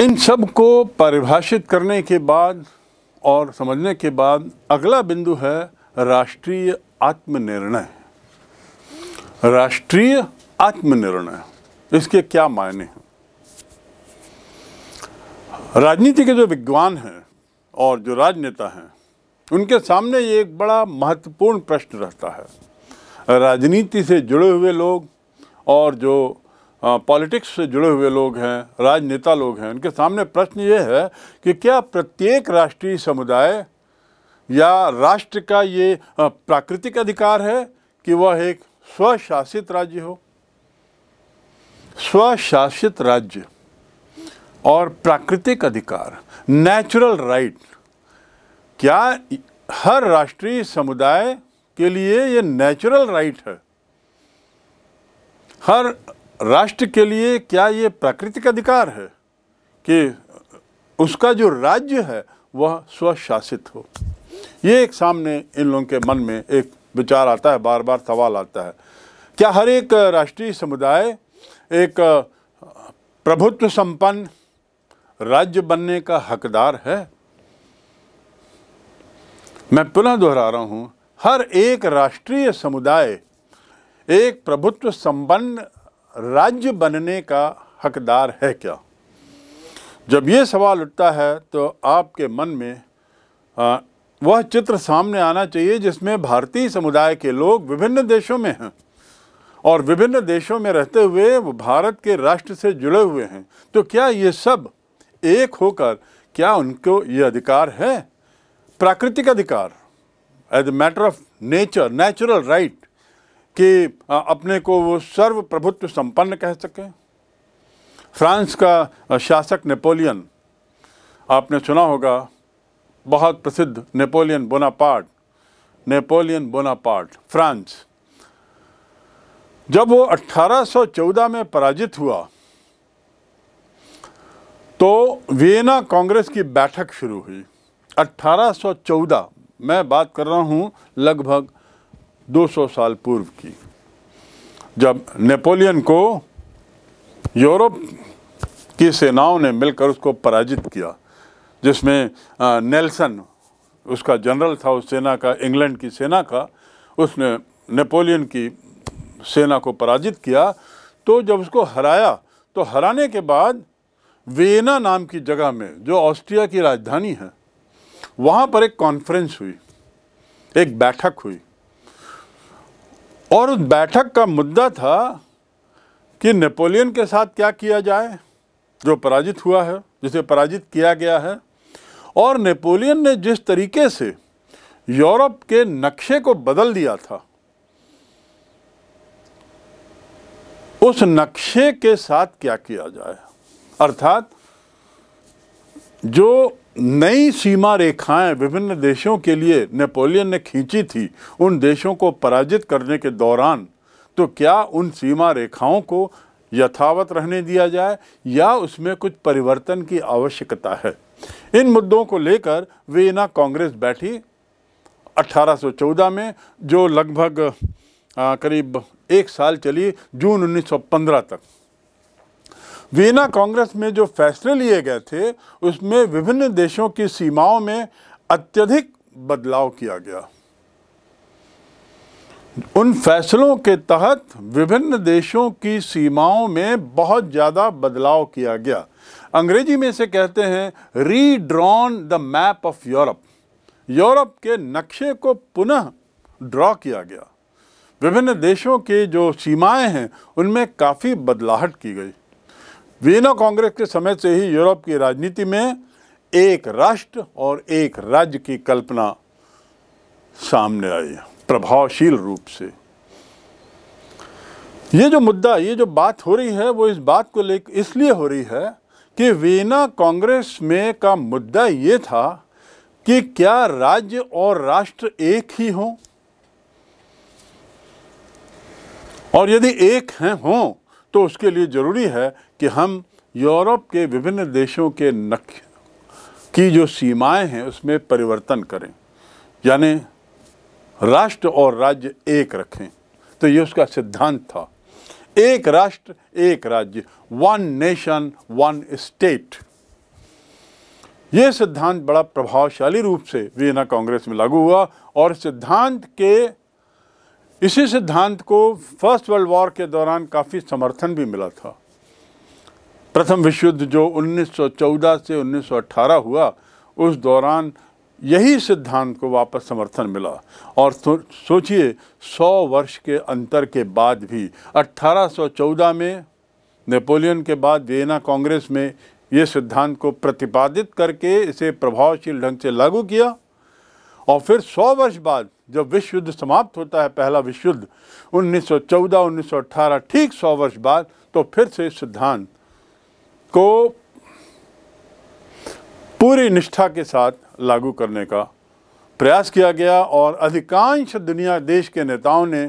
इन सब को परिभाषित करने के बाद और समझने के बाद अगला बिंदु है राष्ट्रीय आत्मनिर्णय राष्ट्रीय आत्मनिर्णय इसके क्या मायने हैं राजनीति के जो विद्वान हैं और जो राजनेता हैं उनके सामने ये एक बड़ा महत्वपूर्ण प्रश्न रहता है राजनीति से जुड़े हुए लोग और जो हाँ, पॉलिटिक्स से जुड़े हुए लोग हैं राजनेता लोग हैं उनके सामने प्रश्न ये है कि क्या प्रत्येक राष्ट्रीय समुदाय या राष्ट्र का ये प्राकृतिक अधिकार है कि वह एक स्वशासित राज्य हो स्वशासित राज्य और प्राकृतिक अधिकार नेचुरल राइट क्या हर राष्ट्रीय समुदाय के लिए ये नेचुरल राइट है हर राष्ट्र के लिए क्या ये प्राकृतिक अधिकार है कि उसका जो राज्य है वह स्वशासित हो ये एक सामने इन लोगों के मन में एक विचार आता है बार बार सवाल आता है क्या हर एक राष्ट्रीय समुदाय एक प्रभुत्व संपन्न राज्य बनने का हकदार है मैं पुनः दोहरा रहा हूँ हर एक राष्ट्रीय समुदाय एक प्रभुत्व संपन्न राज्य बनने का हकदार है क्या जब ये सवाल उठता है तो आपके मन में आ, वह चित्र सामने आना चाहिए जिसमें भारतीय समुदाय के लोग विभिन्न देशों में हैं और विभिन्न देशों में रहते हुए वो भारत के राष्ट्र से जुड़े हुए हैं तो क्या ये सब एक होकर क्या उनको ये अधिकार है प्राकृतिक अधिकार as matter of nature natural right कि अपने को वो सर्व प्रभुत्व संपन्न कह सके फ्रांस का शासक नेपोलियन आपने सुना होगा बहुत प्रसिद्ध Napoleon Bonaparte Napoleon Bonaparte France जब वो 1814 में पराजित हुआ तो वियना कांग्रेस की बैठक शुरू हुई 1814 मैं बात कर रहा हूँ लगभग 200 साल पूर्व की जब नेपोलियन को यूरोप की सेनाओं ने मिलकर उसको पराजित किया जिसमें नेल्सन उसका जनरल था उस सेना का इंग्लैंड की सेना का उसने नेपोलियन की सेना को पराजित किया तो जब उसको हराया तो हराने के बाद वेना नाम की जगह में जो ऑस्ट्रिया की राजधानी है वहाँ पर एक कॉन्फ्रेंस हुई एक बैठक हुई और उस बैठक का मुद्दा था कि नेपोलियन के साथ क्या किया जाए जो पराजित हुआ है जिसे पराजित किया गया है और नेपोलियन ने जिस तरीके से यूरोप के नक्शे को बदल दिया था उस नक्शे के साथ क्या किया जाए अर्थात जो नई सीमा रेखाएं विभिन्न देशों के लिए नेपोलियन ने खींची थी उन देशों को पराजित करने के दौरान तो क्या उन सीमा रेखाओं को यथावत रहने दिया जाए या उसमें कुछ परिवर्तन की आवश्यकता है इन मुद्दों को लेकर वे ना कांग्रेस बैठी 1814 में जो लगभग करीब एक साल चली जून 1915 तक वीना कांग्रेस में जो फैसले लिए गए थे उसमें विभिन्न देशों की सीमाओं में अत्यधिक बदलाव किया गया उन फैसलों के तहत विभिन्न देशों की सीमाओं में बहुत ज़्यादा बदलाव किया गया अंग्रेजी में से कहते हैं redrawn the map of Europe Europe के नक्शे को पुनः ड्रॉ किया गया विभिन्न देशों के जो सीमाएं हैं उनमें काफ़ी बदलाहट की गई वीना कांग्रेस के समय से ही यूरोप की राजनीति में एक राष्ट्र और एक राज्य की कल्पना सामने आई प्रभावशील रूप से ये जो मुद्दा ये जो बात हो रही है वो इस बात को लेकर इसलिए हो रही है कि वीना कांग्रेस में का मुद्दा ये था कि क्या राज्य और राष्ट्र एक ही हों और यदि एक हैं हों तो उसके लिए ज़रूरी है कि हम यूरोप के विभिन्न देशों के नक की जो सीमाएं हैं उसमें परिवर्तन करें यानी राष्ट्र और राज्य एक रखें तो ये उसका सिद्धांत था एक राष्ट्र एक राज्य वन नेशन वन स्टेट ये सिद्धांत बड़ा प्रभावशाली रूप से वियना कांग्रेस में लागू हुआ और सिद्धांत के इसी सिद्धांत को फर्स्ट वर्ल्ड वॉर के दौरान काफ़ी समर्थन भी मिला था प्रथम विश्व युद्ध जो 1914 से 1918 हुआ उस दौरान यही सिद्धांत को वापस समर्थन मिला और सोचिए 100 वर्ष के अंतर के बाद भी 1814 में नेपोलियन के बाद वियना कांग्रेस में ये सिद्धांत को प्रतिपादित करके इसे प्रभावशील ढंग से लागू किया और फिर 100 वर्ष बाद जब विश्व युद्ध समाप्त होता है पहला विश्व युद्ध 1914 1918 ठीक 100 वर्ष बाद तो फिर से सिद्धांत को पूरी निष्ठा के साथ लागू करने का प्रयास किया गया और अधिकांश दुनिया देश के नेताओं ने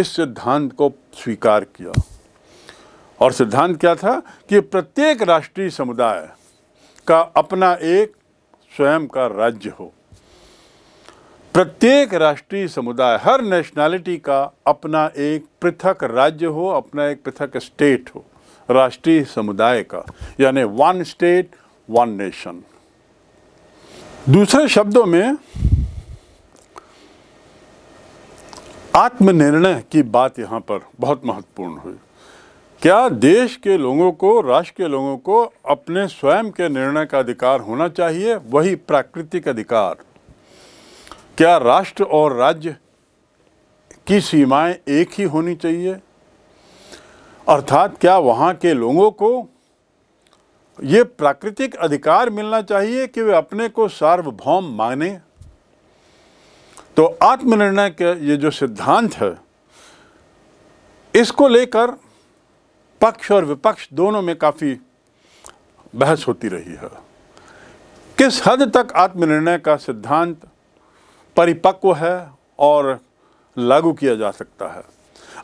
इस सिद्धांत को स्वीकार किया और सिद्धांत क्या था कि प्रत्येक राष्ट्रीय समुदाय का अपना एक स्वयं का राज्य हो प्रत्येक राष्ट्रीय समुदाय हर नेशनैलिटी का अपना एक पृथक राज्य हो अपना एक पृथक स्टेट हो राष्ट्रीय समुदाय का यानी वन स्टेट वन नेशन दूसरे शब्दों में आत्मनिर्णय की बात यहाँ पर बहुत महत्वपूर्ण हुई क्या देश के लोगों को राष्ट्र के लोगों को अपने स्वयं के निर्णय का अधिकार होना चाहिए वही प्राकृतिक अधिकार क्या राष्ट्र और राज्य की सीमाएं एक ही होनी चाहिए अर्थात क्या वहाँ के लोगों को ये प्राकृतिक अधिकार मिलना चाहिए कि वे अपने को सार्वभौम माने तो आत्मनिर्णय के ये जो सिद्धांत है इसको लेकर पक्ष और विपक्ष दोनों में काफ़ी बहस होती रही है किस हद तक आत्मनिर्णय का सिद्धांत परिपक्व है और लागू किया जा सकता है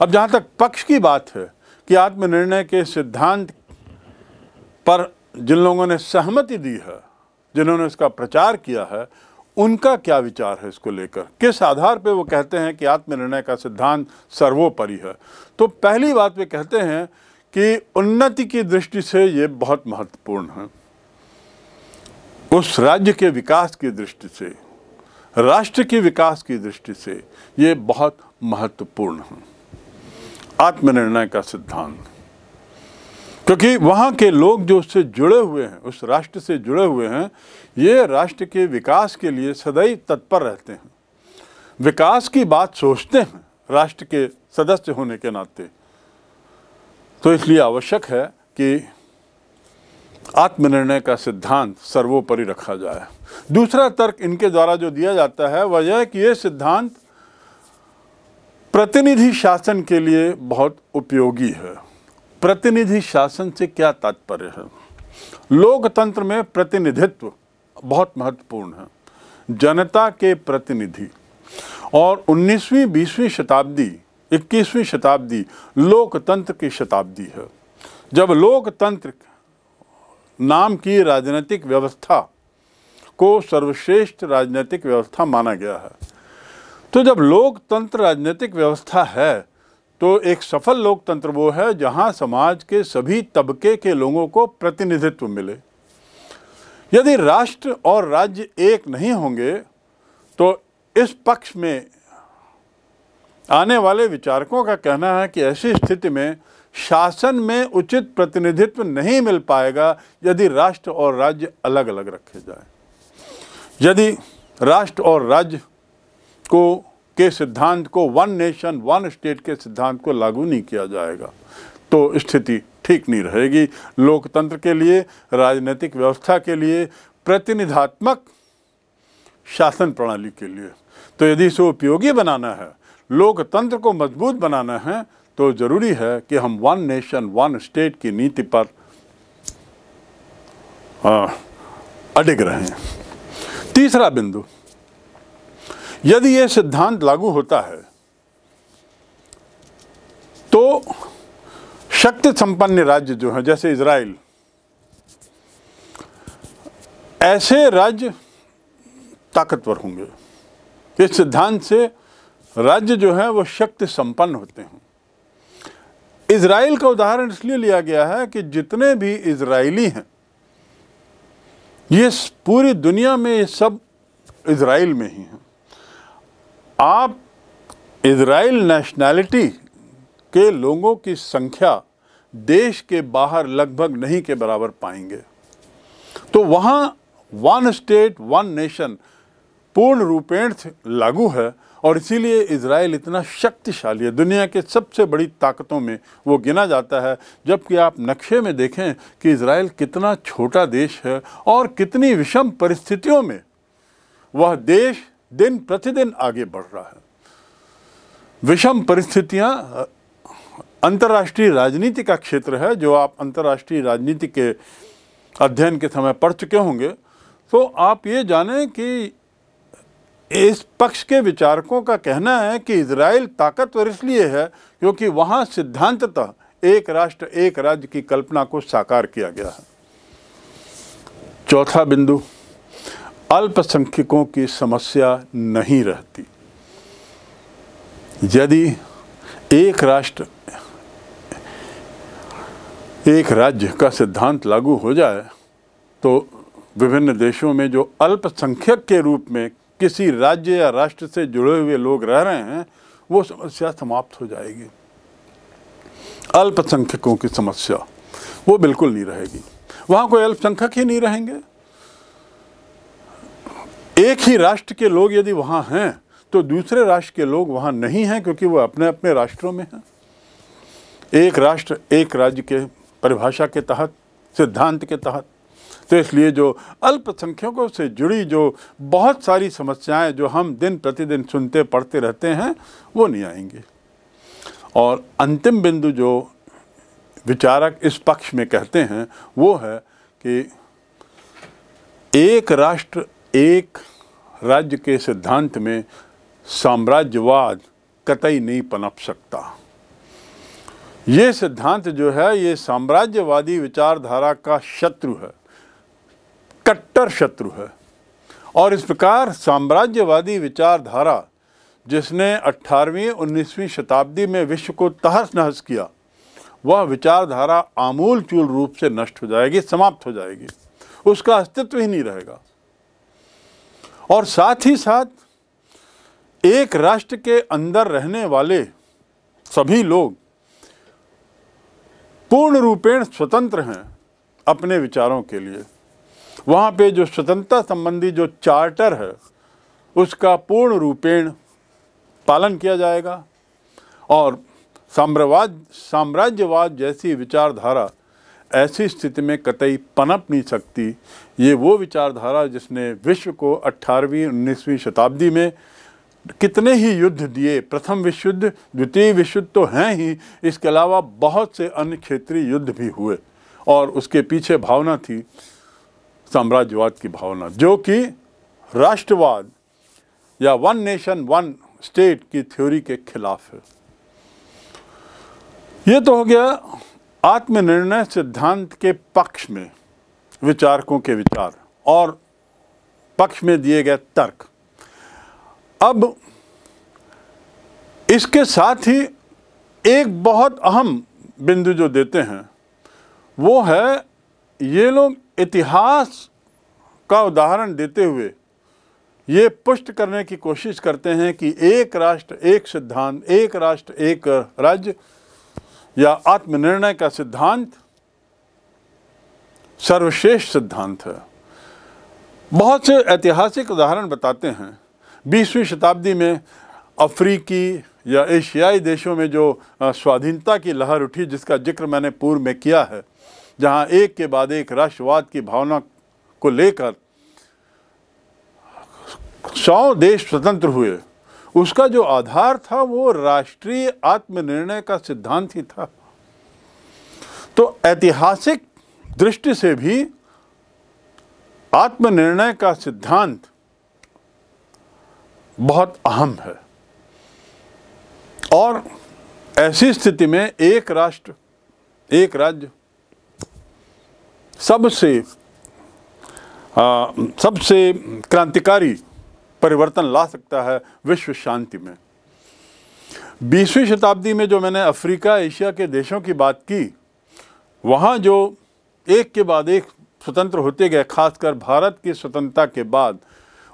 अब जहाँ तक पक्ष की बात है कि आत्मनिर्णय के सिद्धांत पर जिन लोगों ने सहमति दी है जिन्होंने इसका प्रचार किया है उनका क्या विचार है इसको लेकर किस आधार पर वो कहते हैं कि आत्मनिर्णय का सिद्धांत सर्वोपरि है तो पहली बात वे कहते हैं कि उन्नति की दृष्टि से ये बहुत महत्वपूर्ण है उस राज्य के विकास की दृष्टि से राष्ट्र के विकास की दृष्टि से ये बहुत महत्वपूर्ण है आत्मनिर्णय का सिद्धांत क्योंकि वहाँ के लोग जो उससे जुड़े हुए हैं उस राष्ट्र से जुड़े हुए हैं ये राष्ट्र के विकास के लिए सदैव तत्पर रहते हैं विकास की बात सोचते हैं राष्ट्र के सदस्य होने के नाते तो इसलिए आवश्यक है कि आत्मनिर्णय का सिद्धांत सर्वोपरि रखा जाए दूसरा तर्क इनके द्वारा जो दिया जाता है वह यह कि ये सिद्धांत प्रतिनिधि शासन के लिए बहुत उपयोगी है प्रतिनिधि शासन से क्या तात्पर्य है लोकतंत्र में प्रतिनिधित्व बहुत महत्वपूर्ण है जनता के प्रतिनिधि और 19वीं 20वीं शताब्दी 21वीं शताब्दी लोकतंत्र की शताब्दी है जब लोकतंत्र नाम की राजनीतिक व्यवस्था को सर्वश्रेष्ठ राजनीतिक व्यवस्था माना गया है तो जब लोकतंत्र राजनीतिक व्यवस्था है तो एक सफल लोकतंत्र वो है जहां समाज के सभी तबके के लोगों को प्रतिनिधित्व मिले यदि राष्ट्र और राज्य एक नहीं होंगे तो इस पक्ष में आने वाले विचारकों का कहना है कि ऐसी स्थिति में शासन में उचित प्रतिनिधित्व नहीं मिल पाएगा यदि राष्ट्र और राज्य अलग अलग रखे जाए यदि राष्ट्र और राज्य को के सिद्धांत को वन नेशन वन स्टेट के सिद्धांत को लागू नहीं किया जाएगा तो स्थिति ठीक नहीं रहेगी लोकतंत्र के लिए राजनीतिक व्यवस्था के लिए प्रतिनिधात्मक शासन प्रणाली के लिए तो यदि इसे उपयोगी बनाना है लोकतंत्र को मजबूत बनाना है तो ज़रूरी है कि हम वन नेशन वन स्टेट की नीति पर अडिग रहें तीसरा बिंदु यदि यह सिद्धांत लागू होता है तो शक्ति संपन्न राज्य जो है जैसे इसराइल ऐसे राज्य ताकतवर होंगे इस सिद्धांत से राज्य जो है वो शक्ति संपन्न होते हैं इसराइल का उदाहरण इसलिए लिया गया है कि जितने भी इसराइली हैं ये पूरी दुनिया में ये सब इसराइल में ही हैं आप इसराइल नेशनैलिटी के लोगों की संख्या देश के बाहर लगभग नहीं के बराबर पाएंगे तो वहाँ वन स्टेट वन नेशन पूर्ण रूपेण लागू है और इसीलिए इसराइल इतना शक्तिशाली है दुनिया के सबसे बड़ी ताकतों में वो गिना जाता है जबकि आप नक्शे में देखें कि इसराइल कितना छोटा देश है और कितनी विषम परिस्थितियों में वह देश दिन प्रतिदिन आगे बढ़ रहा है विषम परिस्थितियां अंतर्राष्ट्रीय राजनीति का क्षेत्र है जो आप अंतर्राष्ट्रीय राजनीति के अध्ययन के समय पढ़ चुके होंगे तो आप ये जानें कि इस पक्ष के विचारकों का कहना है कि इसराइल ताकतवर इसलिए है क्योंकि वहाँ सिद्धांततः एक राष्ट्र एक राज्य की कल्पना को साकार किया गया है चौथा बिंदु अल्पसंख्यकों की समस्या नहीं रहती यदि एक राष्ट्र एक राज्य का सिद्धांत लागू हो जाए तो विभिन्न देशों में जो अल्पसंख्यक के रूप में किसी राज्य या राष्ट्र से जुड़े हुए लोग रह रहे हैं वो समस्या समाप्त हो जाएगी अल्पसंख्यकों की समस्या वो बिल्कुल नहीं रहेगी वहाँ कोई अल्पसंख्यक ही नहीं रहेंगे एक ही राष्ट्र के लोग यदि वहाँ हैं तो दूसरे राष्ट्र के लोग वहाँ नहीं हैं क्योंकि वो अपने अपने राष्ट्रों में हैं एक राष्ट्र एक राज्य के परिभाषा के तहत सिद्धांत के तहत तो इसलिए जो अल्पसंख्यकों से जुड़ी जो बहुत सारी समस्याएं जो हम दिन प्रतिदिन सुनते पढ़ते रहते हैं वो नहीं आएंगे और अंतिम बिंदु जो विचारक इस पक्ष में कहते हैं वो है कि एक राष्ट्र एक राज्य के सिद्धांत में साम्राज्यवाद कतई नहीं पनप सकता ये सिद्धांत जो है ये साम्राज्यवादी विचारधारा का शत्रु है कट्टर शत्रु है और इस प्रकार साम्राज्यवादी विचारधारा जिसने 18वीं 19वीं शताब्दी में विश्व को तहस नहस किया वह विचारधारा आमूलचूल रूप से नष्ट हो जाएगी समाप्त हो जाएगी उसका अस्तित्व ही नहीं रहेगा और साथ ही साथ एक राष्ट्र के अंदर रहने वाले सभी लोग पूर्ण रूपेण स्वतंत्र हैं अपने विचारों के लिए वहाँ पे जो स्वतंत्रता संबंधी जो चार्टर है उसका पूर्ण रूपेण पालन किया जाएगा और साम्रवाद साम्राज्यवाद जैसी विचारधारा ऐसी स्थिति में कतई पनप नहीं सकती ये वो विचारधारा जिसने विश्व को 18वीं 19वीं शताब्दी में कितने ही युद्ध दिए प्रथम विश्व युद्ध द्वितीय विश्व युद्ध तो हैं ही इसके अलावा बहुत से अन्य क्षेत्रीय युद्ध भी हुए और उसके पीछे भावना थी साम्राज्यवाद की भावना जो कि राष्ट्रवाद या वन नेशन वन स्टेट की थ्योरी के खिलाफ है ये तो हो गया आत्मनिर्णय सिद्धांत के पक्ष में विचारकों के विचार और पक्ष में दिए गए तर्क अब इसके साथ ही एक बहुत अहम बिंदु जो देते हैं वो है ये लोग इतिहास का उदाहरण देते हुए ये पुष्ट करने की कोशिश करते हैं कि एक राष्ट्र एक सिद्धांत एक राष्ट्र एक राज्य या आत्मनिर्णय का सिद्धांत सर्वश्रेष्ठ सिद्धांत है बहुत से ऐतिहासिक उदाहरण बताते हैं बीसवीं शताब्दी में अफ्रीकी या एशियाई देशों में जो स्वाधीनता की लहर उठी जिसका जिक्र मैंने पूर्व में किया है जहां एक के बाद एक राष्ट्रवाद की भावना को लेकर सौ देश स्वतंत्र हुए उसका जो आधार था वो राष्ट्रीय आत्मनिर्णय का सिद्धांत ही था तो ऐतिहासिक दृष्टि से भी आत्मनिर्णय का सिद्धांत बहुत अहम है और ऐसी स्थिति में एक राष्ट्र एक राज्य सबसे आ, सबसे क्रांतिकारी परिवर्तन ला सकता है विश्व शांति में बीसवीं शताब्दी में जो मैंने अफ्रीका एशिया के देशों की बात की वहाँ जो एक के बाद एक स्वतंत्र होते गए खासकर भारत की स्वतंत्रता के बाद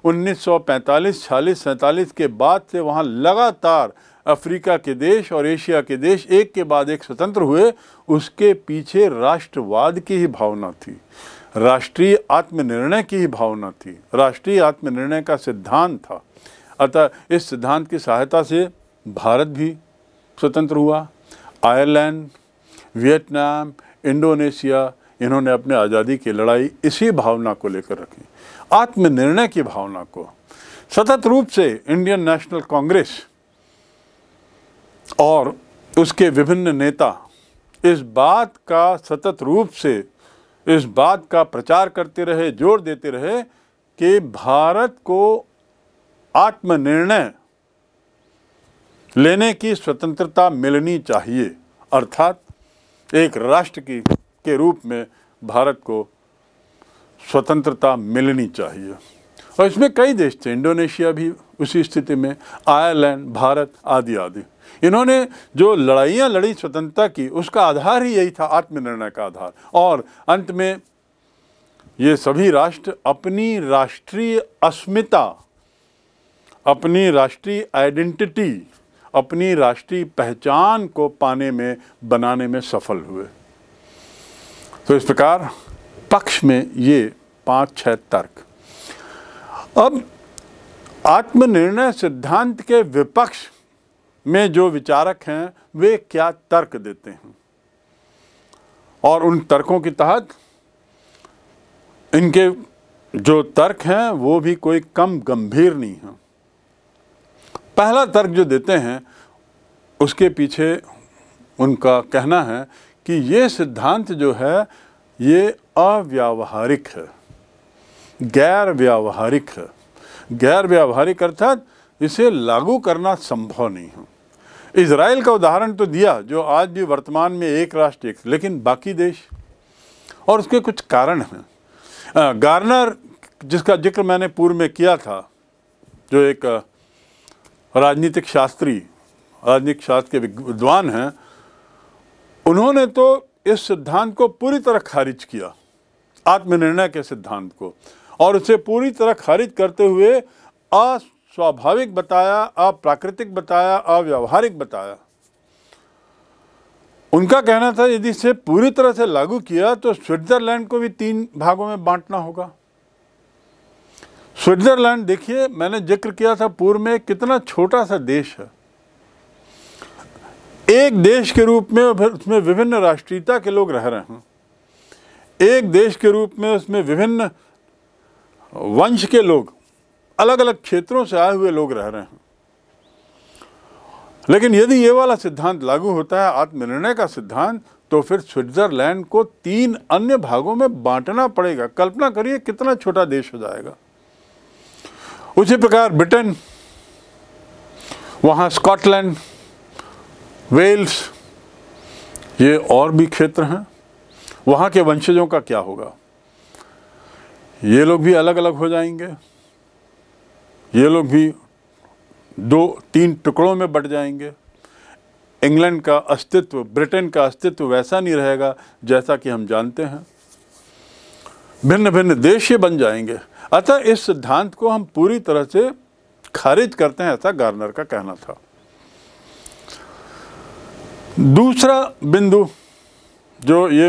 1945, 46, सैंतालीस के बाद से वहाँ लगातार अफ्रीका के देश और एशिया के देश एक के बाद एक स्वतंत्र हुए उसके पीछे राष्ट्रवाद की ही भावना थी राष्ट्रीय आत्मनिर्णय की ही भावना थी राष्ट्रीय आत्मनिर्णय का सिद्धांत था अतः इस सिद्धांत की सहायता से भारत भी स्वतंत्र हुआ आयरलैंड वियतनाम इंडोनेशिया इन्होंने अपने आज़ादी की लड़ाई इसी भावना को लेकर रखी आत्मनिर्णय की भावना को सतत रूप से इंडियन नेशनल कांग्रेस और उसके विभिन्न नेता इस बात का सतत रूप से इस बात का प्रचार करते रहे जोर देते रहे कि भारत को आत्मनिर्णय लेने की स्वतंत्रता मिलनी चाहिए अर्थात एक राष्ट्र की के रूप में भारत को स्वतंत्रता मिलनी चाहिए और इसमें कई देश थे इंडोनेशिया भी उसी स्थिति में आयरलैंड भारत आदि आदि इन्होंने जो लड़ाइयाँ लड़ी स्वतंत्रता की उसका आधार ही यही था आत्मनिर्णय का आधार और अंत में ये सभी राष्ट्र अपनी राष्ट्रीय अस्मिता अपनी राष्ट्रीय आइडेंटिटी अपनी राष्ट्रीय पहचान को पाने में बनाने में सफल हुए तो इस प्रकार पक्ष में ये पांच छह तर्क अब आत्मनिर्णय सिद्धांत के विपक्ष में जो विचारक हैं वे क्या तर्क देते हैं और उन तर्कों के तहत इनके जो तर्क हैं वो भी कोई कम गंभीर नहीं है पहला तर्क जो देते हैं उसके पीछे उनका कहना है कि ये सिद्धांत जो है ये अव्यावहारिक है गैर व्यावहारिक है गैर व्यावहारिक अर्थात इसे लागू करना संभव नहीं है इसराइल का उदाहरण तो दिया जो आज भी वर्तमान में एक राष्ट्र एक लेकिन बाकी देश और उसके कुछ कारण हैं गार्नर जिसका जिक्र मैंने पूर्व में किया था जो एक राजनीतिक शास्त्री राजनीतिक शास्त्र के विद्वान हैं उन्होंने तो इस सिद्धांत को पूरी तरह खारिज किया आत्मनिर्णय के सिद्धांत को और उसे पूरी तरह खारिज करते हुए स्वाभाविक बताया अप्राकृतिक बताया अव्यवहारिक बताया उनका कहना था यदि इसे पूरी तरह से लागू किया तो स्विट्ज़रलैंड को भी तीन भागों में बांटना होगा स्विट्ज़रलैंड देखिए मैंने जिक्र किया था पूर्व में कितना छोटा सा देश है एक देश के रूप में फिर उसमें विभिन्न राष्ट्रीयता के लोग रह रहे हैं एक देश के रूप में उसमें विभिन्न वंश के लोग अलग अलग क्षेत्रों से आए हुए लोग रह रहे हैं लेकिन यदि ये वाला सिद्धांत लागू होता है आत्मनिर्णय का सिद्धांत तो फिर स्विट्जरलैंड को तीन अन्य भागों में बांटना पड़ेगा कल्पना करिए कितना छोटा देश हो जाएगा उसी प्रकार ब्रिटेन वहां स्कॉटलैंड वेल्स ये और भी क्षेत्र हैं वहां के वंशजों का क्या होगा ये लोग भी अलग अलग हो जाएंगे ये लोग भी दो तीन टुकड़ों में बट जाएंगे इंग्लैंड का अस्तित्व ब्रिटेन का अस्तित्व वैसा नहीं रहेगा जैसा कि हम जानते हैं भिन्न भिन्न देश ये बन जाएंगे अतः इस सिद्धांत को हम पूरी तरह से खारिज करते हैं ऐसा गार्नर का कहना था दूसरा बिंदु जो ये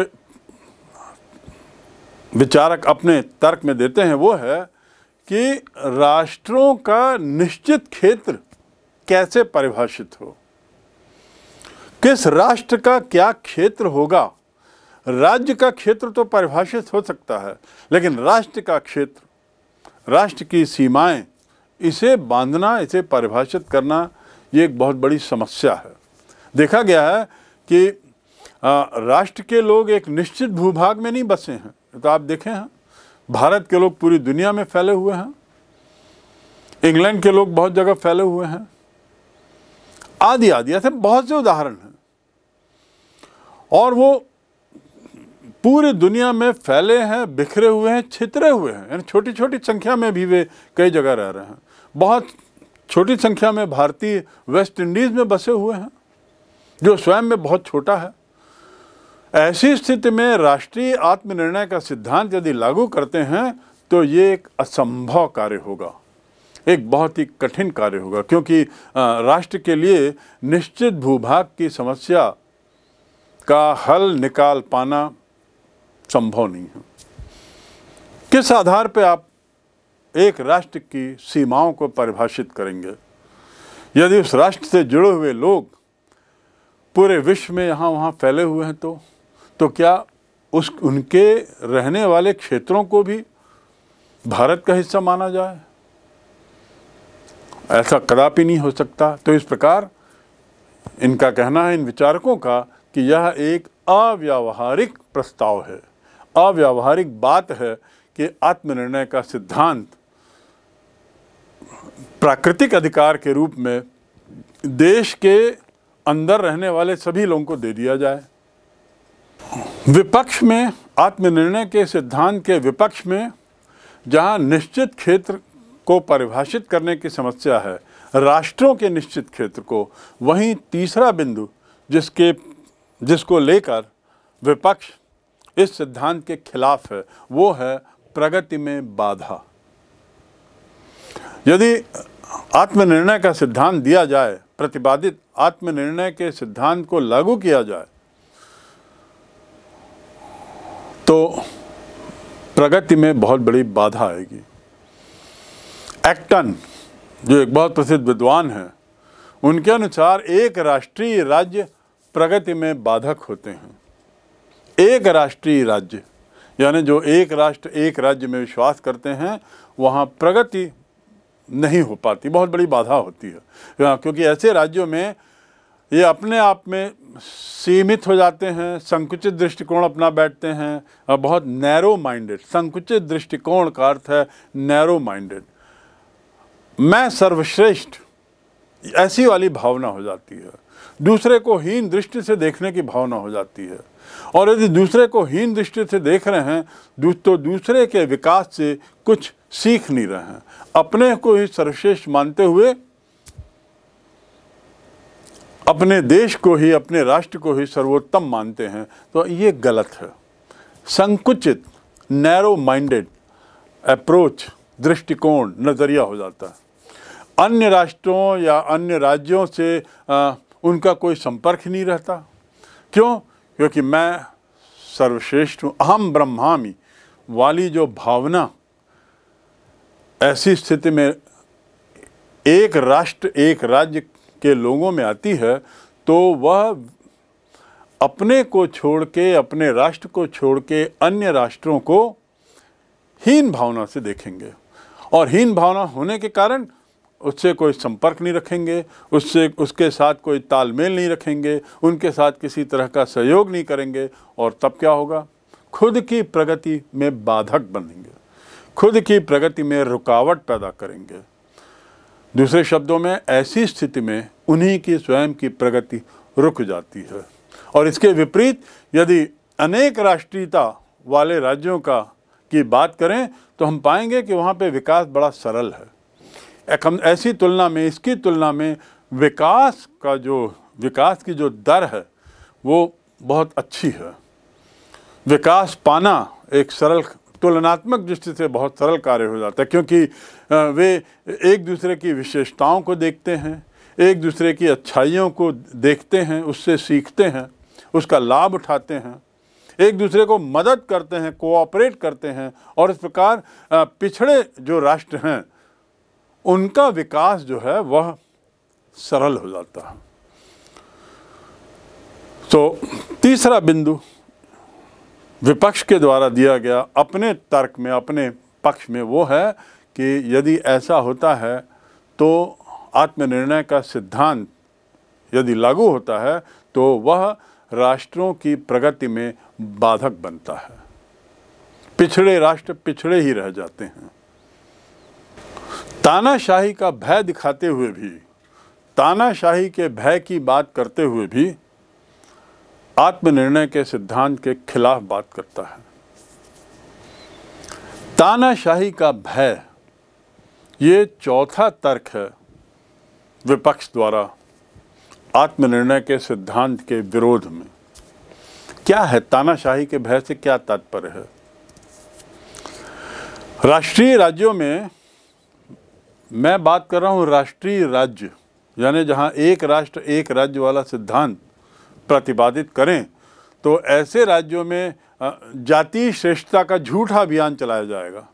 विचारक अपने तर्क में देते हैं वो है कि राष्ट्रों का निश्चित क्षेत्र कैसे परिभाषित हो किस राष्ट्र का क्या क्षेत्र होगा राज्य का क्षेत्र तो परिभाषित हो सकता है लेकिन राष्ट्र का क्षेत्र राष्ट्र की सीमाएं इसे बांधना इसे परिभाषित करना ये एक बहुत बड़ी समस्या है देखा गया है कि राष्ट्र के लोग एक निश्चित भूभाग में नहीं बसे हैं तो आप देखें हैं भारत के लोग पूरी दुनिया में फैले हुए हैं इंग्लैंड के लोग बहुत जगह फैले हुए हैं आदि आदि ऐसे बहुत से उदाहरण हैं और वो पूरी दुनिया में फैले हैं बिखरे हुए हैं छितरे हुए हैं यानी छोटी छोटी संख्या में भी वे कई जगह रह रहे हैं बहुत छोटी संख्या में भारतीय वेस्ट इंडीज़ में बसे हुए हैं जो स्वयं में बहुत छोटा है ऐसी स्थिति में राष्ट्रीय आत्मनिर्णय का सिद्धांत यदि लागू करते हैं तो ये एक असंभव कार्य होगा एक बहुत ही कठिन कार्य होगा क्योंकि राष्ट्र के लिए निश्चित भूभाग की समस्या का हल निकाल पाना संभव नहीं है किस आधार पर आप एक राष्ट्र की सीमाओं को परिभाषित करेंगे यदि उस राष्ट्र से जुड़े हुए लोग पूरे विश्व में यहाँ वहाँ फैले हुए हैं तो तो क्या उस उनके रहने वाले क्षेत्रों को भी भारत का हिस्सा माना जाए ऐसा कदापि नहीं हो सकता तो इस प्रकार इनका कहना है इन विचारकों का कि यह एक अव्यावहारिक प्रस्ताव है अव्यावहारिक बात है कि आत्मनिर्णय का सिद्धांत प्राकृतिक अधिकार के रूप में देश के अंदर रहने वाले सभी लोगों को दे दिया जाए विपक्ष में आत्मनिर्णय के सिद्धांत के विपक्ष में जहाँ निश्चित क्षेत्र को परिभाषित करने की समस्या है राष्ट्रों के निश्चित क्षेत्र को वहीं तीसरा बिंदु जिसके जिसको लेकर विपक्ष इस सिद्धांत के खिलाफ है वो है प्रगति में बाधा यदि आत्मनिर्णय का सिद्धांत दिया जाए प्रतिपादित आत्मनिर्णय के सिद्धांत को लागू किया जाए तो प्रगति में बहुत बड़ी बाधा आएगी एक्टन जो एक बहुत प्रसिद्ध विद्वान हैं उनके अनुसार एक राष्ट्रीय राज्य प्रगति में बाधक होते हैं एक राष्ट्रीय राज्य यानी जो एक राष्ट्र एक राज्य में विश्वास करते हैं वहाँ प्रगति नहीं हो पाती बहुत बड़ी बाधा होती है हाँ, क्योंकि ऐसे राज्यों में ये अपने आप में सीमित हो जाते हैं संकुचित दृष्टिकोण अपना बैठते हैं और बहुत नैरो माइंडेड संकुचित दृष्टिकोण का अर्थ है नैरो माइंडेड मैं सर्वश्रेष्ठ ऐसी वाली भावना हो जाती है दूसरे को हीन दृष्टि से देखने की भावना हो जाती है और यदि दूसरे को हीन दृष्टि से देख रहे हैं तो दूसरे के विकास से कुछ सीख नहीं रहे हैं अपने को ही सर्वश्रेष्ठ मानते हुए अपने देश को ही अपने राष्ट्र को ही सर्वोत्तम मानते हैं तो ये गलत है संकुचित नैरो माइंडेड अप्रोच दृष्टिकोण नज़रिया हो जाता है अन्य राष्ट्रों या अन्य राज्यों से आ, उनका कोई संपर्क नहीं रहता क्यों क्योंकि मैं सर्वश्रेष्ठ हूँ अहम ब्रह्मामी वाली जो भावना ऐसी स्थिति में एक राष्ट्र एक राज्य के लोगों में आती है तो वह अपने को छोड़ के अपने राष्ट्र को छोड़ के अन्य राष्ट्रों को हीन भावना से देखेंगे और हीन भावना होने के कारण उससे कोई संपर्क नहीं रखेंगे उससे उसके साथ कोई तालमेल नहीं रखेंगे उनके साथ किसी तरह का सहयोग नहीं करेंगे और तब क्या होगा खुद की प्रगति में बाधक बनेंगे खुद की प्रगति में रुकावट पैदा करेंगे दूसरे शब्दों में ऐसी स्थिति में उन्हीं की स्वयं की प्रगति रुक जाती है और इसके विपरीत यदि अनेक राष्ट्रीयता वाले राज्यों का की बात करें तो हम पाएंगे कि वहाँ पे विकास बड़ा सरल है ऐसी तुलना में इसकी तुलना में विकास का जो विकास की जो दर है वो बहुत अच्छी है विकास पाना एक सरल तुलनात्मक दृष्टि से बहुत सरल कार्य हो जाता है क्योंकि वे एक दूसरे की विशेषताओं को देखते हैं एक दूसरे की अच्छाइयों को देखते हैं उससे सीखते हैं उसका लाभ उठाते हैं एक दूसरे को मदद करते हैं कोऑपरेट करते हैं और इस प्रकार पिछड़े जो राष्ट्र हैं उनका विकास जो है वह सरल हो जाता है तो तीसरा बिंदु विपक्ष के द्वारा दिया गया अपने तर्क में अपने पक्ष में वो है कि यदि ऐसा होता है तो आत्मनिर्णय का सिद्धांत यदि लागू होता है तो वह राष्ट्रों की प्रगति में बाधक बनता है पिछड़े राष्ट्र पिछड़े ही रह जाते हैं तानाशाही का भय दिखाते हुए भी तानाशाही के भय की बात करते हुए भी आत्मनिर्णय के सिद्धांत के खिलाफ बात करता है तानाशाही का भय ये चौथा तर्क है विपक्ष द्वारा आत्मनिर्णय के सिद्धांत के विरोध में क्या है तानाशाही के भय से क्या तात्पर्य है राष्ट्रीय राज्यों में मैं बात कर रहा हूँ राष्ट्रीय राज्य यानी जहाँ एक राष्ट्र एक राज्य वाला सिद्धांत प्रतिपादित करें तो ऐसे राज्यों में जाति श्रेष्ठता का झूठा अभियान चलाया जाएगा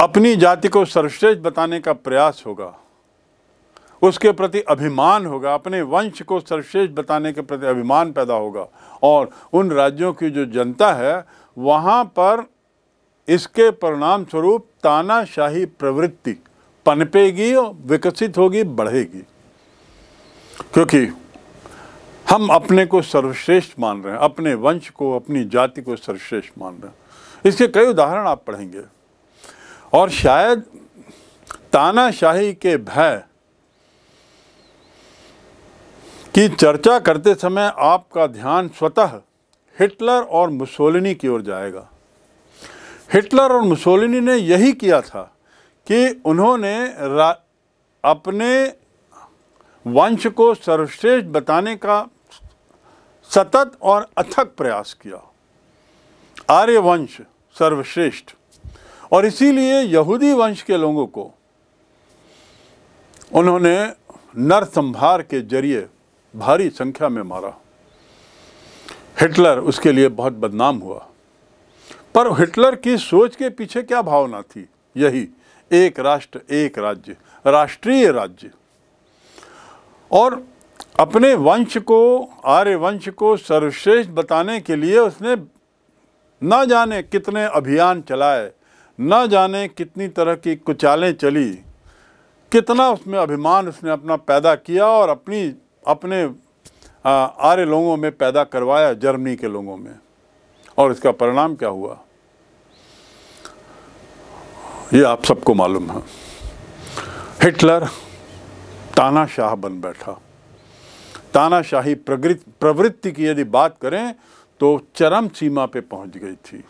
अपनी जाति को सर्वश्रेष्ठ बताने का प्रयास होगा उसके प्रति अभिमान होगा अपने वंश को सर्वश्रेष्ठ बताने के प्रति अभिमान पैदा होगा और उन राज्यों की जो जनता है वहाँ पर इसके परिणाम स्वरूप तानाशाही प्रवृत्ति पनपेगी और विकसित होगी बढ़ेगी क्योंकि हम अपने को सर्वश्रेष्ठ मान रहे हैं अपने वंश को अपनी जाति को सर्वश्रेष्ठ मान रहे हैं इसके कई उदाहरण आप पढ़ेंगे और शायद तानाशाही के भय की चर्चा करते समय आपका ध्यान स्वतः हिटलर और मुसोलिनी की ओर जाएगा हिटलर और मुसोलिनी ने यही किया था कि उन्होंने अपने वंश को सर्वश्रेष्ठ बताने का सतत और अथक प्रयास किया आर्य वंश सर्वश्रेष्ठ और इसीलिए यहूदी वंश के लोगों को उन्होंने नरसंहार के जरिए भारी संख्या में मारा हिटलर उसके लिए बहुत बदनाम हुआ पर हिटलर की सोच के पीछे क्या भावना थी यही एक राष्ट्र एक राज्य राष्ट्रीय राज्य और अपने वंश को आर्य वंश को सर्वश्रेष्ठ बताने के लिए उसने ना जाने कितने अभियान चलाए न जाने कितनी तरह की कुचालें चली कितना उसमें अभिमान उसने अपना पैदा किया और अपनी अपने आर्य लोगों में पैदा करवाया जर्मनी के लोगों में और इसका परिणाम क्या हुआ ये आप सबको मालूम है हिटलर तानाशाह बन बैठा तानाशाही प्रवृत्ति की यदि बात करें तो चरम सीमा पे पहुंच गई थी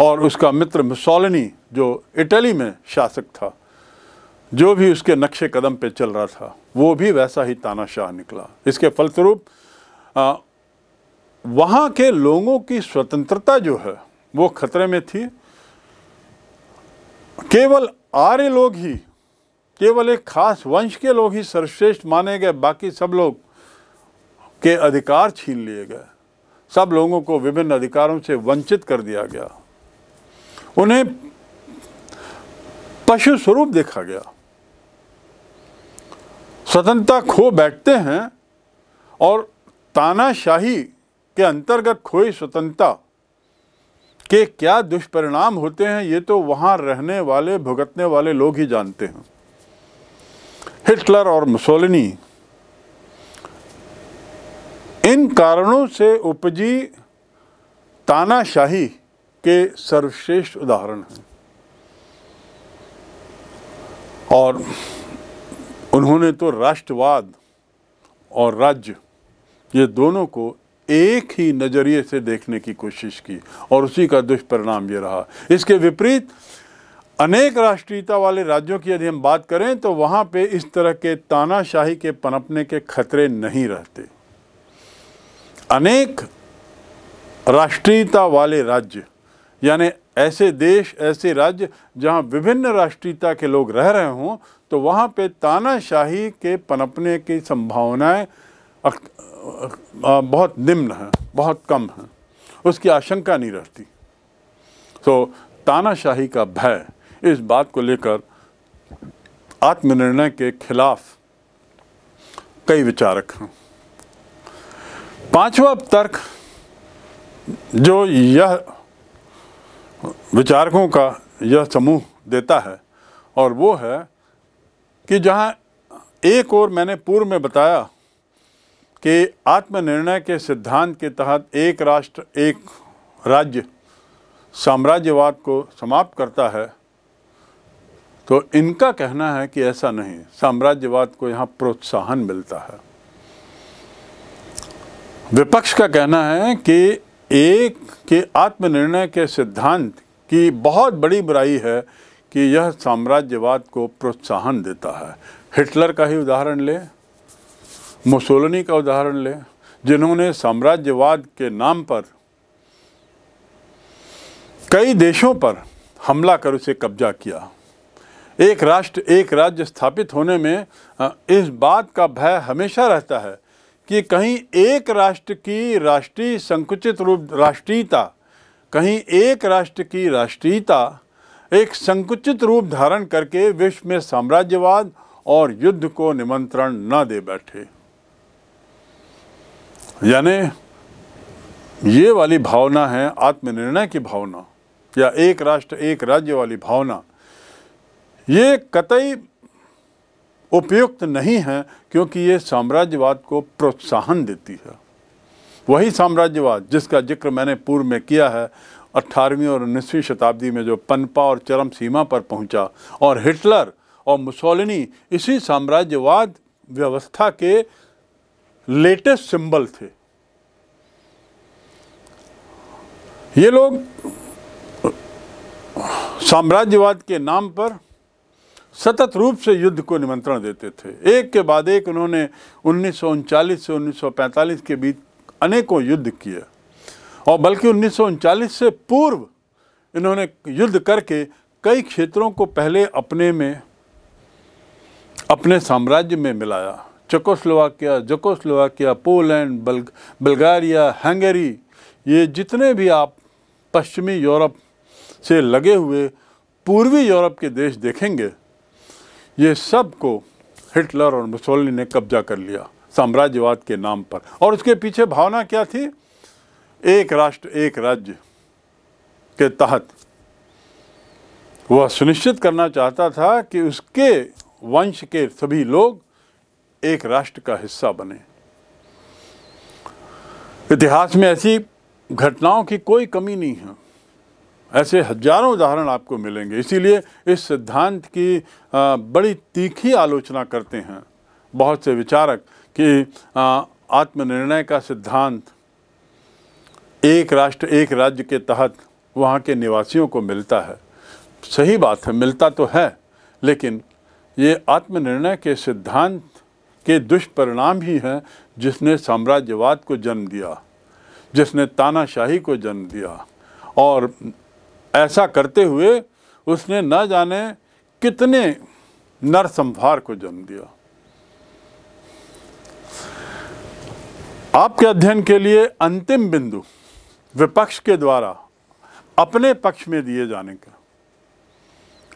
और उसका मित्र मुसोलिनी जो इटली में शासक था जो भी उसके नक्शे कदम पे चल रहा था वो भी वैसा ही तानाशाह निकला इसके फलस्वरूप वहाँ के लोगों की स्वतंत्रता जो है वो खतरे में थी केवल आर्य लोग ही केवल एक खास वंश के लोग ही सर्वश्रेष्ठ माने गए बाकी सब लोग के अधिकार छीन लिए गए सब लोगों को विभिन्न अधिकारों से वंचित कर दिया गया उन्हें पशु स्वरूप देखा गया स्वतंत्रता खो बैठते हैं और तानाशाही के अंतर्गत खोई स्वतंत्रता के क्या दुष्परिणाम होते हैं ये तो वहाँ रहने वाले भुगतने वाले लोग ही जानते हैं हिटलर और मुसोलिनी इन कारणों से उपजी तानाशाही के सर्वश्रेष्ठ उदाहरण हैं और उन्होंने तो राष्ट्रवाद और राज्य ये दोनों को एक ही नज़रिए से देखने की कोशिश की और उसी का दुष्परिणाम ये रहा इसके विपरीत अनेक राष्ट्रीयता वाले राज्यों की यदि हम बात करें तो वहाँ पे इस तरह के तानाशाही के पनपने के खतरे नहीं रहते अनेक राष्ट्रीयता वाले राज्य यानी ऐसे देश ऐसे राज्य जहां विभिन्न राष्ट्रीयता के लोग रह रहे हों तो वहां पे तानाशाही के पनपने की संभावनाएं बहुत निम्न हैं बहुत कम हैं उसकी आशंका नहीं रहती तो तानाशाही का भय इस बात को लेकर आत्मनिर्णय के खिलाफ कई विचारक हैं पांचवा तर्क जो यह विचारकों का यह समूह देता है और वो है कि जहाँ एक और मैंने पूर्व में बताया कि आत्मनिर्णय के सिद्धांत के तहत एक राष्ट्र एक राज्य साम्राज्यवाद को समाप्त करता है तो इनका कहना है कि ऐसा नहीं साम्राज्यवाद को यहाँ प्रोत्साहन मिलता है विपक्ष का कहना है कि एक के आत्मनिर्णय के सिद्धांत की बहुत बड़ी बुराई है कि यह साम्राज्यवाद को प्रोत्साहन देता है हिटलर का ही उदाहरण ले मुसोलनी का उदाहरण ले जिन्होंने साम्राज्यवाद के नाम पर कई देशों पर हमला कर उसे कब्जा किया एक राष्ट्र एक राज्य स्थापित होने में इस बात का भय हमेशा रहता है कि कहीं एक राष्ट्र की राष्ट्रीय संकुचित रूप राष्ट्रीयता कहीं एक राष्ट्र की राष्ट्रीयता एक संकुचित रूप धारण करके विश्व में साम्राज्यवाद और युद्ध को निमंत्रण न दे बैठे यानी ये वाली भावना है आत्मनिर्णय की भावना या एक राष्ट्र एक राज्य वाली भावना ये कतई उपयुक्त नहीं है क्योंकि ये साम्राज्यवाद को प्रोत्साहन देती है वही साम्राज्यवाद जिसका जिक्र मैंने पूर्व में किया है 18वीं और 19वीं शताब्दी में जो पनपा और चरम सीमा पर पहुंचा और हिटलर और मुसोलिनी इसी साम्राज्यवाद व्यवस्था के लेटेस्ट सिंबल थे ये लोग साम्राज्यवाद के नाम पर सतत रूप से युद्ध को निमंत्रण देते थे एक के बाद एक उन्होंने उन्नीस से उन्नीस के बीच अनेकों युद्ध किए और बल्कि उन्नीस से पूर्व इन्होंने युद्ध करके कई क्षेत्रों को पहले अपने में अपने साम्राज्य में मिलाया चकोस्लोवाकिया जकोस्लोवाकिया पोलैंड बल बल्गारिया हंगरी ये जितने भी आप पश्चिमी यूरोप से लगे हुए पूर्वी यूरोप के देश देखेंगे ये सब को हिटलर और मुसोलिनी ने कब्जा कर लिया साम्राज्यवाद के नाम पर और उसके पीछे भावना क्या थी एक राष्ट्र एक राज्य के तहत वह सुनिश्चित करना चाहता था कि उसके वंश के सभी लोग एक राष्ट्र का हिस्सा बने इतिहास में ऐसी घटनाओं की कोई कमी नहीं है ऐसे हजारों उदाहरण आपको मिलेंगे इसीलिए इस सिद्धांत की बड़ी तीखी आलोचना करते हैं बहुत से विचारक कि आत्मनिर्णय का सिद्धांत एक राष्ट्र एक राज्य के तहत वहाँ के निवासियों को मिलता है सही बात है मिलता तो है लेकिन ये आत्मनिर्णय के सिद्धांत के दुष्परिणाम ही हैं जिसने साम्राज्यवाद को जन्म दिया जिसने तानाशाही को जन्म दिया और ऐसा करते हुए उसने न जाने कितने नरसंहार को जन्म दिया आपके अध्ययन के लिए अंतिम बिंदु विपक्ष के द्वारा अपने पक्ष में दिए जाने का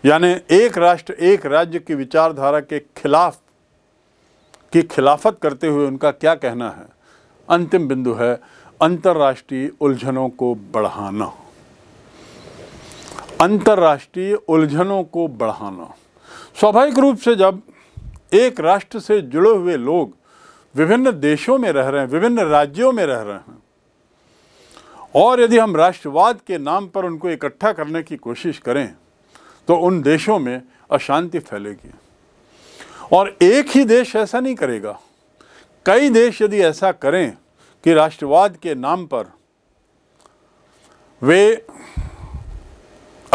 यानी एक राष्ट्र एक राज्य की विचारधारा के खिलाफ की खिलाफत करते हुए उनका क्या कहना है अंतिम बिंदु है अंतर्राष्ट्रीय उलझनों को बढ़ाना अंतर्राष्ट्रीय उलझनों को बढ़ाना स्वाभाविक रूप से जब एक राष्ट्र से जुड़े हुए लोग विभिन्न देशों में रह रहे हैं विभिन्न राज्यों में रह रहे हैं और यदि हम राष्ट्रवाद के नाम पर उनको इकट्ठा करने की कोशिश करें तो उन देशों में अशांति फैलेगी और एक ही देश ऐसा नहीं करेगा कई देश यदि ऐसा करें कि राष्ट्रवाद के नाम पर वे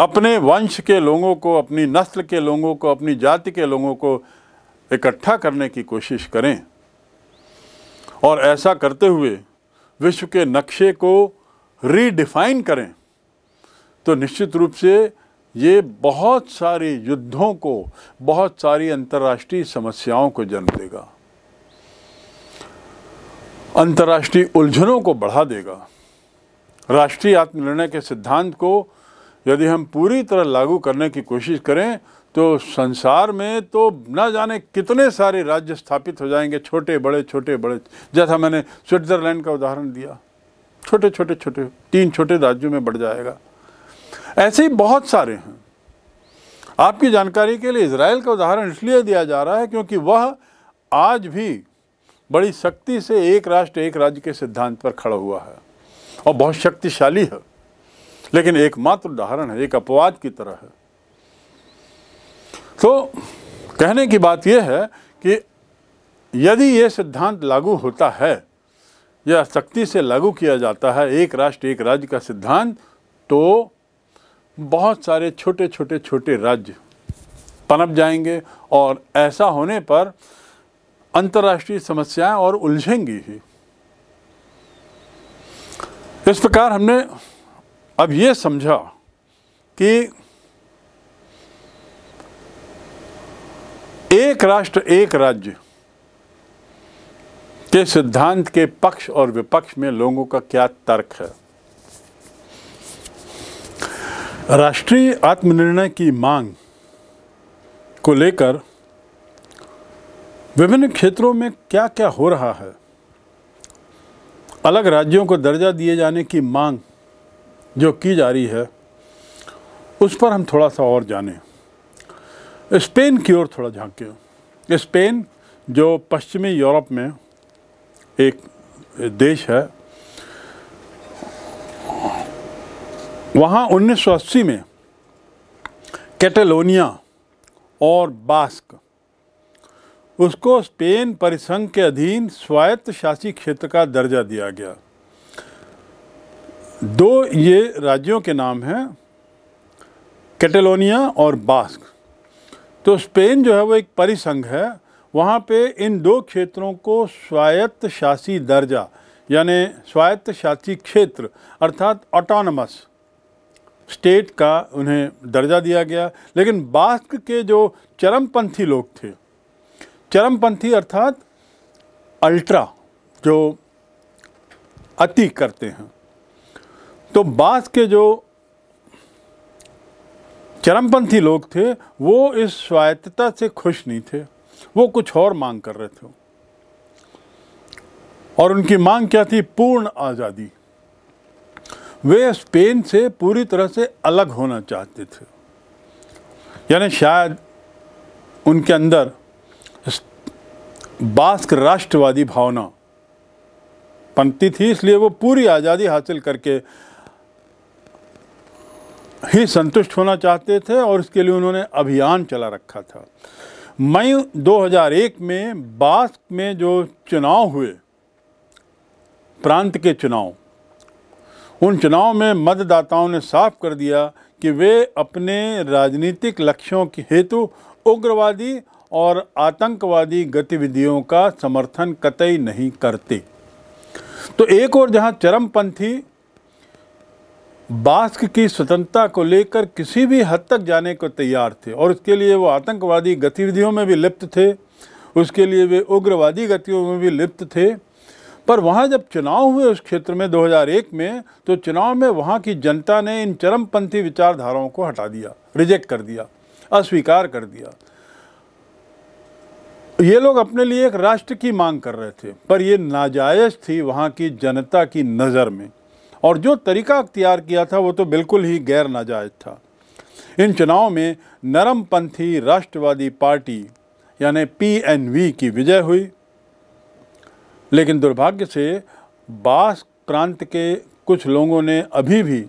अपने वंश के लोगों को अपनी नस्ल के लोगों को अपनी जाति के लोगों को इकट्ठा करने की कोशिश करें और ऐसा करते हुए विश्व के नक्शे को रीडिफाइन करें तो निश्चित रूप से ये बहुत सारे युद्धों को बहुत सारी अंतर्राष्ट्रीय समस्याओं को जन्म देगा अंतर्राष्ट्रीय उलझनों को बढ़ा देगा राष्ट्रीय आत्मनिर्णय के सिद्धांत को यदि हम पूरी तरह लागू करने की कोशिश करें तो संसार में तो ना जाने कितने सारे राज्य स्थापित हो जाएंगे छोटे बड़े छोटे बड़े जैसा मैंने स्विट्ज़रलैंड का उदाहरण दिया छोटे छोटे छोटे तीन छोटे राज्यों में बढ़ जाएगा ऐसे ही बहुत सारे हैं आपकी जानकारी के लिए इसराइल का उदाहरण इसलिए दिया जा रहा है क्योंकि वह आज भी बड़ी शक्ति से एक राष्ट्र एक राज्य के सिद्धांत पर खड़ा हुआ है और बहुत शक्तिशाली है लेकिन एक मात्र उदाहरण है एक अपवाद की तरह है तो कहने की बात यह है कि यदि यह सिद्धांत लागू होता है या सख्ती से लागू किया जाता है एक राष्ट्र एक राज्य का सिद्धांत तो बहुत सारे छोटे छोटे छोटे राज्य पनप जाएंगे और ऐसा होने पर अंतर्राष्ट्रीय समस्याएं और उलझेंगी ही इस प्रकार हमने अब ये समझा कि एक राष्ट्र एक राज्य के सिद्धांत के पक्ष और विपक्ष में लोगों का क्या तर्क है राष्ट्रीय आत्मनिर्णय की मांग को लेकर विभिन्न क्षेत्रों में क्या क्या हो रहा है अलग राज्यों को दर्जा दिए जाने की मांग जो की जा रही है उस पर हम थोड़ा सा और जाने स्पेन की ओर थोड़ा झांकें स्पेन जो पश्चिमी यूरोप में एक देश है वहाँ 1980 में कैटलोनिया और बास्क उसको स्पेन परिसंघ के अधीन स्वायत्त शासी क्षेत्र का दर्जा दिया गया दो ये राज्यों के नाम हैं कैटलोनिया और बास्क तो स्पेन जो है वो एक परिसंघ है वहाँ पे इन दो क्षेत्रों को स्वायत्त शासी दर्जा यानी स्वायत्त शासी क्षेत्र अर्थात ऑटोनमस स्टेट का उन्हें दर्जा दिया गया लेकिन बास्क के जो चरमपंथी लोग थे चरमपंथी अर्थात अल्ट्रा जो अति करते हैं तो बास के जो चरमपंथी लोग थे वो इस स्वायत्तता से खुश नहीं थे वो कुछ और मांग कर रहे थे और उनकी मांग क्या थी पूर्ण आज़ादी वे स्पेन से पूरी तरह से अलग होना चाहते थे यानी शायद उनके अंदर बास्क राष्ट्रवादी भावना पनती थी इसलिए वो पूरी आज़ादी हासिल करके ही संतुष्ट होना चाहते थे और इसके लिए उन्होंने अभियान चला रखा था मई 2001 में बास्क में जो चुनाव हुए प्रांत के चुनाव उन चुनाव में मतदाताओं ने साफ कर दिया कि वे अपने राजनीतिक लक्ष्यों के हेतु उग्रवादी और आतंकवादी गतिविधियों का समर्थन कतई नहीं करते तो एक और जहां चरमपंथी बास्क की स्वतंत्रता को लेकर किसी भी हद तक जाने को तैयार थे और उसके लिए वो आतंकवादी गतिविधियों में भी लिप्त थे उसके लिए वे उग्रवादी गतियों में भी लिप्त थे पर वहाँ जब चुनाव हुए उस क्षेत्र में 2001 में तो चुनाव में वहाँ की जनता ने इन चरमपंथी विचारधाराओं को हटा दिया रिजेक्ट कर दिया अस्वीकार कर दिया ये लोग अपने लिए एक राष्ट्र की मांग कर रहे थे पर यह नाजायज़ थी वहाँ की जनता की नज़र में और जो तरीका अख्तियार किया था वो तो बिल्कुल ही गैर नाजायज था इन चुनाव में नरमपंथी राष्ट्रवादी पार्टी यानी पीएनवी की विजय हुई लेकिन दुर्भाग्य से बास प्रांत के कुछ लोगों ने अभी भी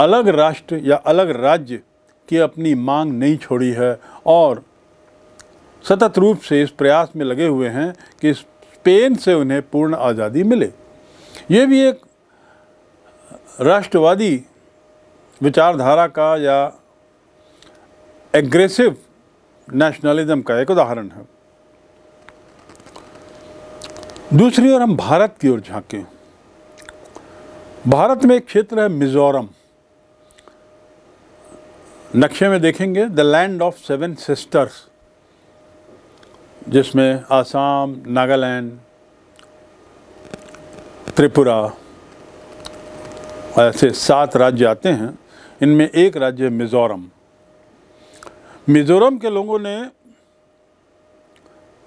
अलग राष्ट्र या अलग राज्य की अपनी मांग नहीं छोड़ी है और सतत रूप से इस प्रयास में लगे हुए हैं कि स्पेन से उन्हें पूर्ण आज़ादी मिले ये भी एक राष्ट्रवादी विचारधारा का या एग्रेसिव नेशनलिज्म का एक उदाहरण है दूसरी ओर हम भारत की ओर झांकें भारत में एक क्षेत्र है मिज़ोरम नक्शे में देखेंगे the land of seven sisters जिसमें आसाम नागालैंड त्रिपुरा ऐसे सात राज्य आते हैं इनमें एक राज्य मिज़ोरम मिज़ोरम के लोगों ने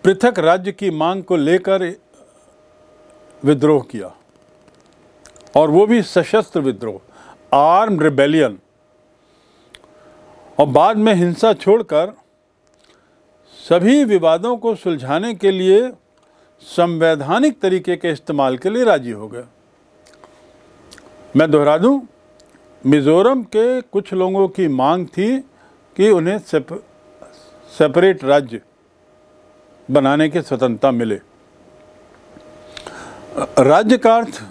पृथक राज्य की मांग को लेकर विद्रोह किया और वो भी सशस्त्र विद्रोह आर्म रिबेलियन और बाद में हिंसा छोड़कर सभी विवादों को सुलझाने के लिए संवैधानिक तरीके के इस्तेमाल के लिए राजी हो गए मैं दोहरा दूं मिज़ोरम के कुछ लोगों की मांग थी कि उन्हें सेप, सेपरेट राज्य बनाने की स्वतंत्रता मिले राज्य का अर्थ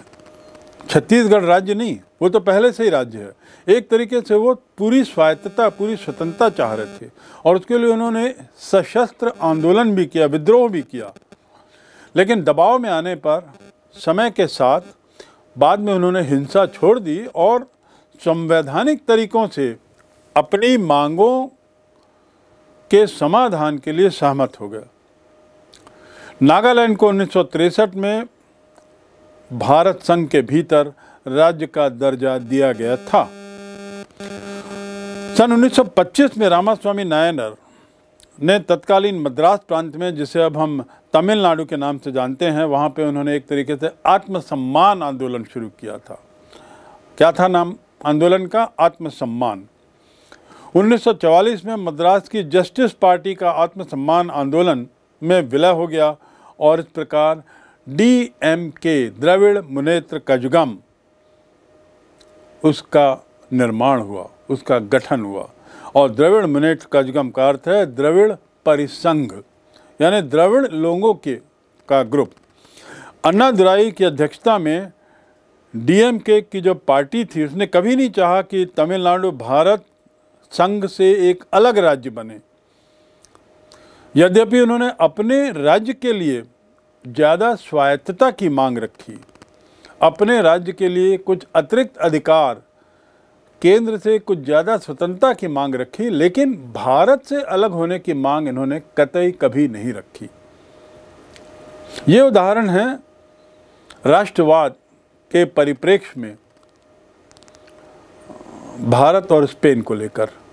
छत्तीसगढ़ राज्य नहीं वो तो पहले से ही राज्य है एक तरीके से वो पूरी स्वायत्तता पूरी स्वतंत्रता चाह रहे थे और उसके लिए उन्होंने सशस्त्र आंदोलन भी किया विद्रोह भी किया लेकिन दबाव में आने पर समय के साथ बाद में उन्होंने हिंसा छोड़ दी और संवैधानिक तरीकों से अपनी मांगों के समाधान के लिए सहमत हो गया नागालैंड को उन्नीस में भारत संघ के भीतर राज्य का दर्जा दिया गया था सन 1925 में रामास्वामी नायनर ने तत्कालीन मद्रास प्रांत में जिसे अब हम तमिलनाडु के नाम से जानते हैं वहाँ पे उन्होंने एक तरीके से आत्मसम्मान आंदोलन शुरू किया था क्या था नाम आंदोलन का आत्मसम्मान 1944 में मद्रास की जस्टिस पार्टी का आत्मसम्मान आंदोलन में विलय हो गया और इस प्रकार डी एम के द्रविड़ मुनेत्र कजगम उसका निर्माण हुआ उसका गठन हुआ और द्रविड़ मिनट का जुगम का अर्थ है द्रविड़ परिसंघ यानी द्रविड़ लोगों के का ग्रुप अन्ना दुराई की अध्यक्षता में डीएमके की जो पार्टी थी उसने कभी नहीं चाहा कि तमिलनाडु भारत संघ से एक अलग राज्य बने यद्यपि उन्होंने अपने राज्य के लिए ज़्यादा स्वायत्तता की मांग रखी अपने राज्य के लिए कुछ अतिरिक्त अधिकार केंद्र से कुछ ज़्यादा स्वतंत्रता की मांग रखी लेकिन भारत से अलग होने की मांग इन्होंने कतई कभी नहीं रखी ये उदाहरण है राष्ट्रवाद के परिप्रेक्ष्य में भारत और स्पेन को लेकर